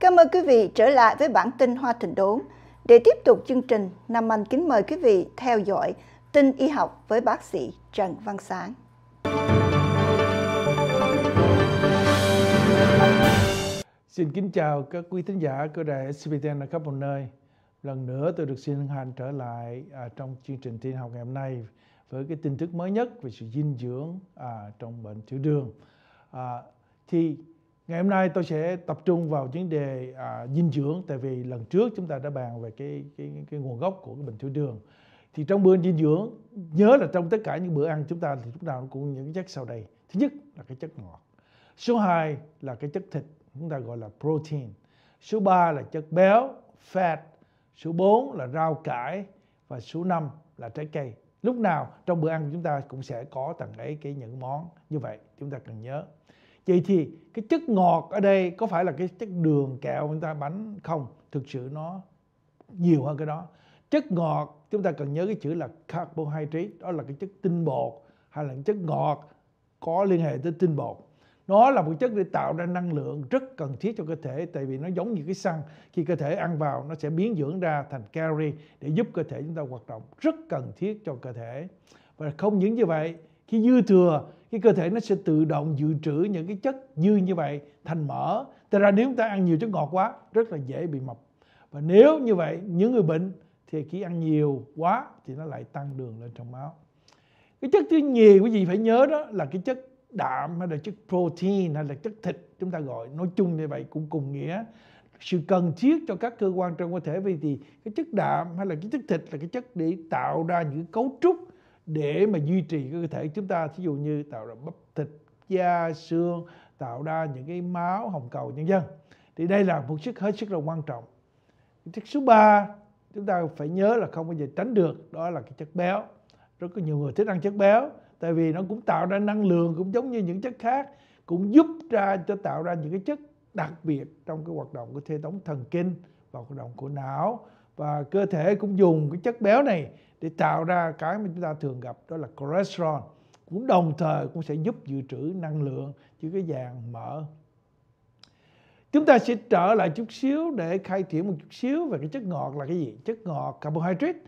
Cảm ơn quý vị trở lại với bản tin Hoa Thịnh Đốn. Để tiếp tục chương trình, Nam Anh kính mời quý vị theo dõi tin y học với bác sĩ Trần Văn Sáng. Xin kính chào các quý thính giả của đài SBTN ở khắp mọi nơi. Lần nữa tôi được xin hân hạnh trở lại à, trong chương trình tin học ngày hôm nay với cái tin tức mới nhất về sự dinh dưỡng à, trong bệnh tiểu đường. À, thì Ngày hôm nay tôi sẽ tập trung vào vấn đề à, dinh dưỡng tại vì lần trước chúng ta đã bàn về cái cái cái nguồn gốc của cái bệnh tiểu đường. Thì trong bữa dinh dưỡng nhớ là trong tất cả những bữa ăn chúng ta thì lúc nào cũng những chất sau đây. Thứ nhất là cái chất ngọt. Số 2 là cái chất thịt chúng ta gọi là protein. Số 3 là chất béo, fat. Số 4 là rau cải và số 5 là trái cây. Lúc nào trong bữa ăn chúng ta cũng sẽ có tầng ấy cái những món như vậy chúng ta cần nhớ vậy thì cái chất ngọt ở đây có phải là cái chất đường kẹo chúng ta bánh không thực sự nó nhiều hơn cái đó chất ngọt chúng ta cần nhớ cái chữ là carbohydrate đó là cái chất tinh bột hay là chất ngọt có liên hệ tới tinh bột nó là một chất để tạo ra năng lượng rất cần thiết cho cơ thể tại vì nó giống như cái xăng khi cơ thể ăn vào nó sẽ biến dưỡng ra thành calorie để giúp cơ thể chúng ta hoạt động rất cần thiết cho cơ thể và không những như vậy khi dư thừa cái cơ thể nó sẽ tự động dự trữ những cái chất dư như vậy thành mỡ thế ra nếu chúng ta ăn nhiều chất ngọt quá rất là dễ bị mập và nếu như vậy những người bệnh thì khi ăn nhiều quá thì nó lại tăng đường lên trong máu cái chất thứ nhì quý vị phải nhớ đó là cái chất đạm hay là chất protein hay là chất thịt chúng ta gọi nói chung như vậy cũng cùng nghĩa sự cần thiết cho các cơ quan trong cơ thể vì thì cái chất đạm hay là cái chất thịt là cái chất để tạo ra những cấu trúc để mà duy trì cái cơ thể chúng ta thí dụ như tạo ra bắp thịt da xương tạo ra những cái máu hồng cầu nhân dân thì đây là một sức hết sức là quan trọng chất số 3 chúng ta phải nhớ là không bao giờ tránh được đó là cái chất béo rất có nhiều người thích ăn chất béo tại vì nó cũng tạo ra năng lượng cũng giống như những chất khác cũng giúp ra cho tạo ra những cái chất đặc biệt trong cái hoạt động của hệ thống thần kinh và hoạt động của não và cơ thể cũng dùng cái chất béo này để tạo ra cái mà chúng ta thường gặp đó là cholesterol cũng đồng thời cũng sẽ giúp dự trữ năng lượng chứa cái dạng mỡ chúng ta sẽ trở lại chút xíu để khai triển một chút xíu về cái chất ngọt là cái gì chất ngọt carbohydrate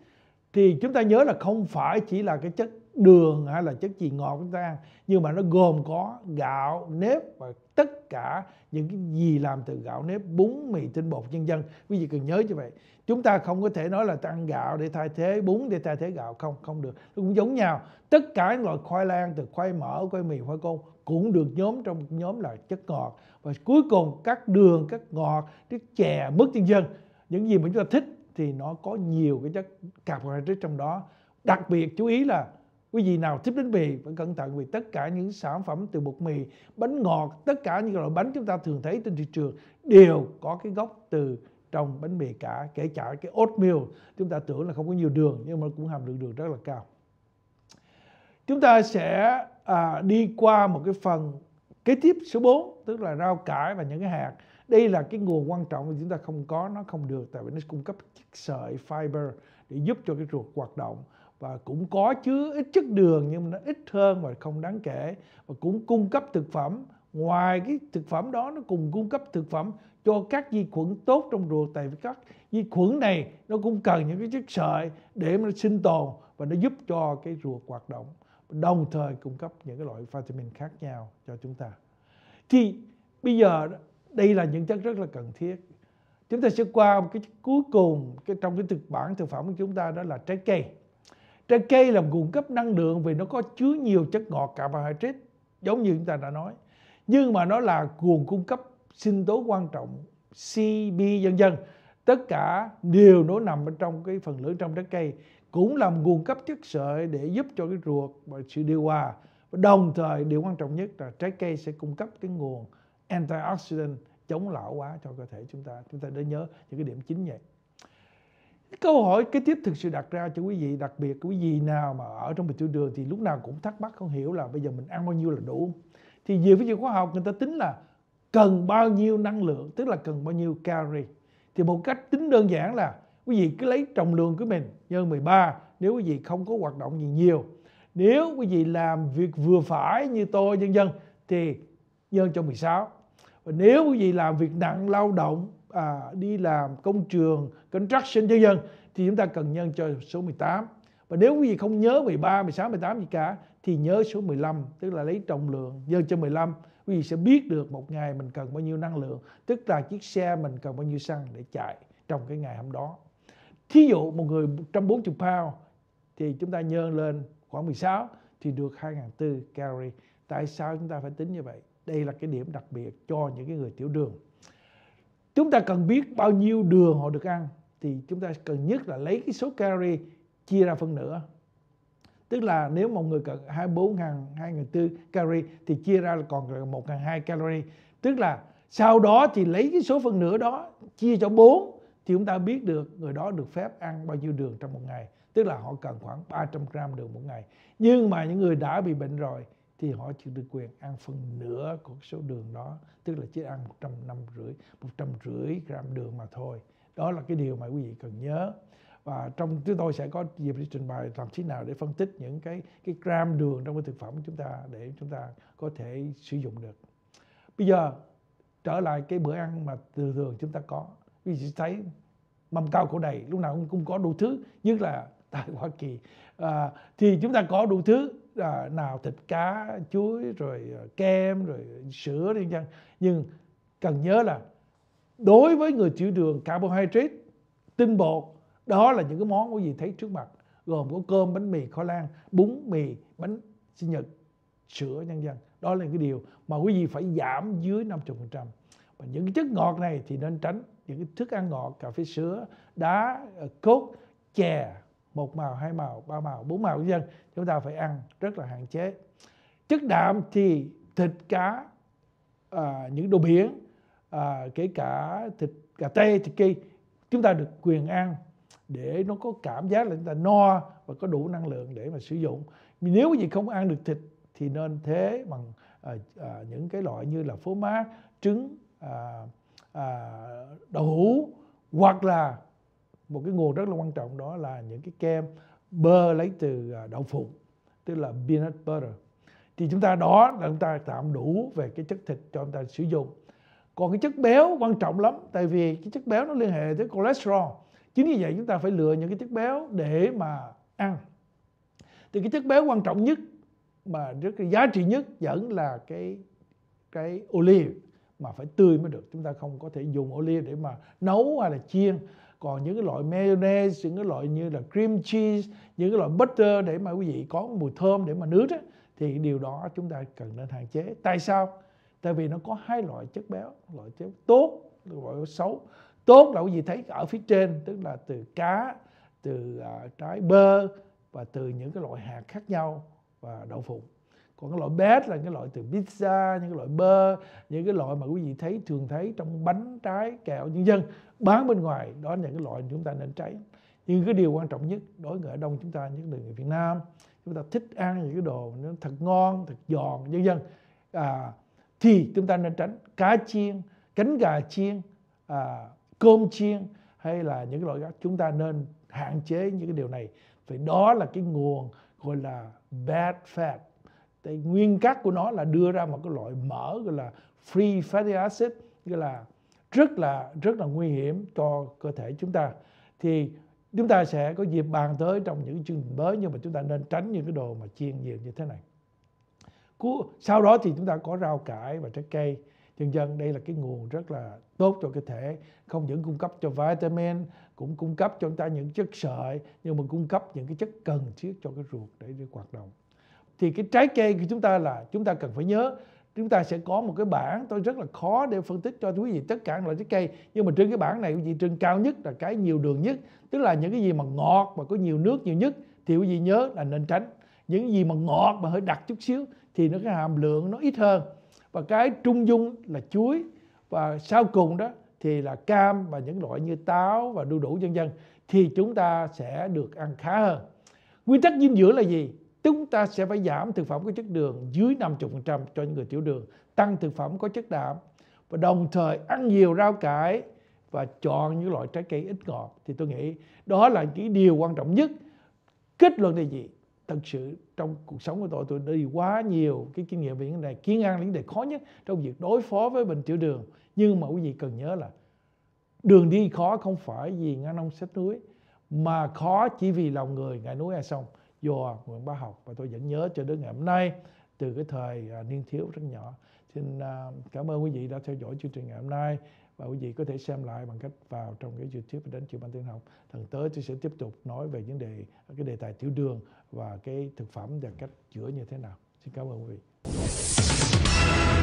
thì chúng ta nhớ là không phải chỉ là cái chất đường hay là chất gì ngọt chúng ta ăn nhưng mà nó gồm có gạo nếp và tất cả những cái gì làm từ gạo nếp bún mì tinh bột nhân dân quý vị cần nhớ như vậy chúng ta không có thể nói là ta ăn gạo để thay thế bún để thay thế gạo không không được nó cũng giống nhau tất cả những loại khoai lang từ khoai mỡ khoai mì khoai côn cũng được nhóm trong nhóm là chất ngọt và cuối cùng các đường các ngọt các chè mứt nhân dân những gì mà chúng ta thích thì nó có nhiều cái chất carbohydrate trong đó đặc biệt chú ý là quý vị nào thích bánh mì phải cẩn thận vì tất cả những sản phẩm từ bột mì bánh ngọt tất cả những loại bánh chúng ta thường thấy trên thị trường đều có cái gốc từ trong bánh mì cả kể cả cái oatmeal chúng ta tưởng là không có nhiều đường nhưng mà cũng hàm lượng đường rất là cao chúng ta sẽ à, đi qua một cái phần kế tiếp số 4 tức là rau cải và những cái hạt đây là cái nguồn quan trọng mà chúng ta không có nó không được tại vì nó cung cấp chất sợi fiber để giúp cho cái ruột hoạt động và cũng có chứa ít chất đường nhưng mà nó ít hơn và không đáng kể và cũng cung cấp thực phẩm ngoài cái thực phẩm đó nó cùng cung cấp thực phẩm cho các vi khuẩn tốt trong ruột tại vì các vi khuẩn này nó cũng cần những cái chất sợi để mà sinh tồn và nó giúp cho cái ruột hoạt động đồng thời cung cấp những cái loại vitamin khác nhau cho chúng ta thì bây giờ đây là những chất rất là cần thiết chúng ta sẽ qua một cái cuối cùng cái trong cái thực bản thực phẩm của chúng ta đó là trái cây trái cây là nguồn cấp năng lượng vì nó có chứa nhiều chất ngọt carbohydrate giống như chúng ta đã nói nhưng mà nó là nguồn cung cấp sinh tố quan trọng CB dân dân tất cả đều nó nằm ở trong cái phần lớn trong trái cây cũng làm nguồn cấp chất sợi để giúp cho cái ruột và sự điều hòa đồng thời điều quan trọng nhất là trái cây sẽ cung cấp cái nguồn antioxidant chống lão hóa cho cơ thể chúng ta chúng ta nên nhớ những cái điểm chính vậy câu hỏi kế tiếp thực sự đặt ra cho quý vị đặc biệt quý vị nào mà ở trong bệnh tiểu đường thì lúc nào cũng thắc mắc không hiểu là bây giờ mình ăn bao nhiêu là đủ thì về phía khoa học người ta tính là cần bao nhiêu năng lượng tức là cần bao nhiêu calorie thì một cách tính đơn giản là quý vị cứ lấy trọng lượng của mình nhân 13 nếu quý vị không có hoạt động gì nhiều nếu quý vị làm việc vừa phải như tôi nhân dân thì nhân cho 16 và nếu quý vị làm việc nặng lao động à, đi làm công trường construction cho dân thì chúng ta cần nhân cho số 18 và nếu quý vị không nhớ 13, 16, 18 gì cả thì nhớ số 15 tức là lấy trọng lượng nhân cho 15 quý vị sẽ biết được một ngày mình cần bao nhiêu năng lượng tức là chiếc xe mình cần bao nhiêu xăng để chạy trong cái ngày hôm đó thí dụ một người 140 pound thì chúng ta nhân lên khoảng 16 thì được 2.400 calorie tại sao chúng ta phải tính như vậy đây là cái điểm đặc biệt cho những cái người tiểu đường chúng ta cần biết bao nhiêu đường họ được ăn thì chúng ta cần nhất là lấy cái số calorie chia ra phân nửa tức là nếu một người cần 24 ngàn 2 ngàn tư calorie thì chia ra là còn 1 ngàn 2 calorie tức là sau đó thì lấy cái số phân nửa đó chia cho 4 thì chúng ta biết được người đó được phép ăn bao nhiêu đường trong một ngày tức là họ cần khoảng 300 gram đường một ngày nhưng mà những người đã bị bệnh rồi thì họ chỉ được quyền ăn phần nửa của số đường đó tức là chỉ ăn một trăm năm rưỡi một trăm rưỡi gram đường mà thôi đó là cái điều mà quý vị cần nhớ và trong chúng tôi sẽ có dịp để trình bày làm thế nào để phân tích những cái cái gram đường trong cái thực phẩm chúng ta để chúng ta có thể sử dụng được bây giờ trở lại cái bữa ăn mà thường thường chúng ta có quý vị thấy mâm cao cổ đầy lúc nào cũng, cũng có đủ thứ nhất là tại Hoa Kỳ à, thì chúng ta có đủ thứ à, nào thịt cá chuối rồi à, kem rồi sữa đi chăng nhưng cần nhớ là đối với người tiểu đường carbohydrate tinh bột đó là những cái món quý gì thấy trước mặt gồm có cơm bánh mì kho lan bún mì bánh sinh nhật sữa nhân dân đó là cái điều mà quý vị phải giảm dưới 50% và những cái chất ngọt này thì nên tránh những cái thức ăn ngọt cà phê sữa đá à, cốt chè một màu hai màu ba màu bốn màu dân chúng ta phải ăn rất là hạn chế chất đạm thì thịt cá à, những đồ biển à, kể cả thịt gà tê thịt kia chúng ta được quyền ăn để nó có cảm giác là chúng ta no và có đủ năng lượng để mà sử dụng nếu gì không ăn được thịt thì nên thế bằng à, à, những cái loại như là phô mát trứng à, à, đậu hũ hoặc là một cái nguồn rất là quan trọng đó là những cái kem bơ lấy từ à, đậu phụ tức là peanut butter thì chúng ta đó là chúng ta tạm đủ về cái chất thịt cho chúng ta sử dụng còn cái chất béo quan trọng lắm tại vì cái chất béo nó liên hệ tới cholesterol chính vì vậy chúng ta phải lựa những cái chất béo để mà ăn thì cái chất béo quan trọng nhất mà rất là giá trị nhất vẫn là cái cái olive mà phải tươi mới được chúng ta không có thể dùng olive để mà nấu hay là chiên còn những cái loại mayonnaise những cái loại như là cream cheese những cái loại butter để mà quý vị có mùi thơm để mà nướng đó, thì điều đó chúng ta cần nên hạn chế tại sao tại vì nó có hai loại chất béo loại chất tốt loại xấu tốt là quý vị thấy ở phía trên tức là từ cá từ uh, trái bơ và từ những cái loại hạt khác nhau và đậu phụ còn cái loại bếp là cái loại từ pizza những cái loại bơ những cái loại mà quý vị thấy thường thấy trong bánh trái kẹo nhân dân bán bên ngoài đó là những cái loại chúng ta nên tránh nhưng cái điều quan trọng nhất đối với người đông chúng ta những người Việt Nam chúng ta thích ăn những cái đồ nó thật ngon thật giòn nhân dân à, thì chúng ta nên tránh cá chiên cánh gà chiên à, cơm chiên hay là những cái loại khác chúng ta nên hạn chế những cái điều này vì đó là cái nguồn gọi là bad fat Tại nguyên cát của nó là đưa ra một cái loại mỡ gọi là free fatty acid gọi là rất là rất là nguy hiểm cho cơ thể chúng ta. Thì chúng ta sẽ có dịp bàn tới trong những chương trình mới nhưng mà chúng ta nên tránh những cái đồ mà chiên nhiều như thế này. Sau đó thì chúng ta có rau cải và trái cây. Dần dần đây là cái nguồn rất là tốt cho cơ thể, không những cung cấp cho vitamin, cũng cung cấp cho chúng ta những chất sợi, nhưng mà cung cấp những cái chất cần thiết cho cái ruột để, để hoạt động thì cái trái cây của chúng ta là chúng ta cần phải nhớ chúng ta sẽ có một cái bảng tôi rất là khó để phân tích cho quý vị tất cả loại trái cây nhưng mà trên cái bảng này quý vị trên cao nhất là cái nhiều đường nhất tức là những cái gì mà ngọt mà có nhiều nước nhiều nhất thì quý vị nhớ là nên tránh những gì mà ngọt mà hơi đặc chút xíu thì nó cái hàm lượng nó ít hơn và cái trung dung là chuối và sau cùng đó thì là cam và những loại như táo và đu đủ vân vân thì chúng ta sẽ được ăn khá hơn nguyên tắc dinh dưỡng là gì chúng ta sẽ phải giảm thực phẩm có chất đường dưới 50% cho những người tiểu đường, tăng thực phẩm có chất đạm và đồng thời ăn nhiều rau cải và chọn những loại trái cây ít ngọt thì tôi nghĩ đó là cái điều quan trọng nhất. Kết luận là gì? Thật sự trong cuộc sống của tôi tôi đi quá nhiều cái kinh nghiệm về những này kiến ăn là vấn đề khó nhất trong việc đối phó với bệnh tiểu đường. Nhưng mà quý vị cần nhớ là đường đi khó không phải vì ngã nông sách núi mà khó chỉ vì lòng người ngại núi hay sông do Nguyễn Bá Học và tôi vẫn nhớ cho đến ngày hôm nay từ cái thời à, niên thiếu rất nhỏ. Xin à, cảm ơn quý vị đã theo dõi chương trình ngày hôm nay và quý vị có thể xem lại bằng cách vào trong cái YouTube đến trường ban tiếng học. Lần tới tôi sẽ tiếp tục nói về vấn đề cái đề tài tiểu đường và cái thực phẩm và cách chữa như thế nào. Xin cảm ơn quý vị.